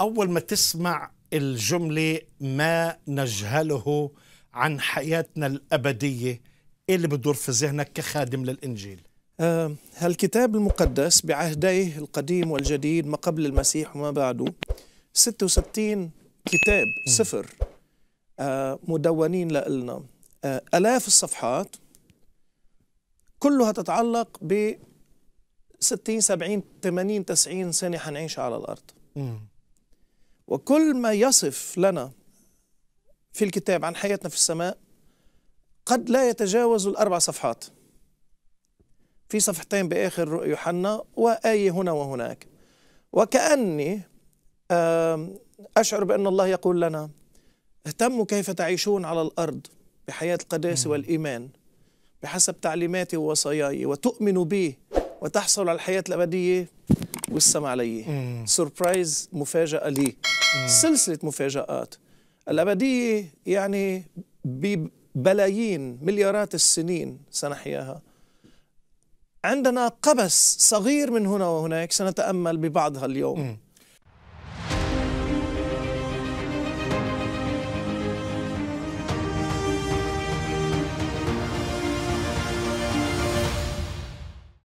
أول ما تسمع الجملة ما نجهله عن حياتنا الأبدية إيه اللي بدور في ذهنك كخادم للإنجيل؟ آه هالكتاب المقدس بعهديه القديم والجديد ما قبل المسيح وما بعده 66 كتاب سفر آه مدونين لنا آه آلاف الصفحات كلها تتعلق ب 60 70 80 90 سنة حنعيشها على الأرض وكل ما يصف لنا في الكتاب عن حياتنا في السماء قد لا يتجاوز الأربع صفحات في صفحتين بآخر يوحنا وآية هنا وهناك وكأني أشعر بأن الله يقول لنا اهتموا كيف تعيشون على الأرض بحياة القداسة والإيمان بحسب تعليماتي ووصاياي وتؤمنوا به وتحصل على الحياة الأبدية والسما علي سربرايز مفاجأة لي سلسلة مفاجآت الأبدية يعني ببلايين مليارات السنين سنحياها عندنا قبس صغير من هنا وهناك سنتأمل ببعضها اليوم